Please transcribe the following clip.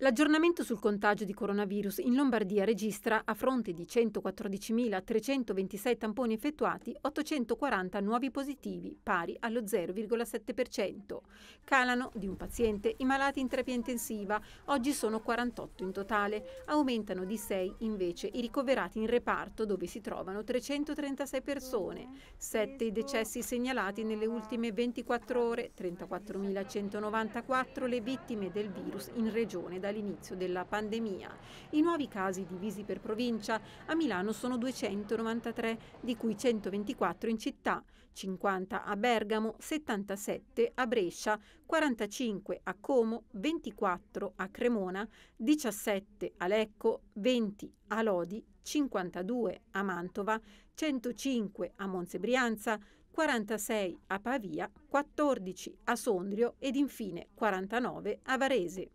L'aggiornamento sul contagio di coronavirus in Lombardia registra, a fronte di 114.326 tamponi effettuati, 840 nuovi positivi, pari allo 0,7%. Calano di un paziente i malati in terapia intensiva, oggi sono 48 in totale, aumentano di 6 invece i ricoverati in reparto dove si trovano 336 persone, 7 i decessi segnalati nelle ultime 24 ore, 34.194 le vittime del virus in regione da dall'inizio della pandemia. I nuovi casi divisi per provincia a Milano sono 293, di cui 124 in città, 50 a Bergamo, 77 a Brescia, 45 a Como, 24 a Cremona, 17 a Lecco, 20 a Lodi, 52 a Mantova, 105 a Monsebrianza, 46 a Pavia, 14 a Sondrio ed infine 49 a Varese.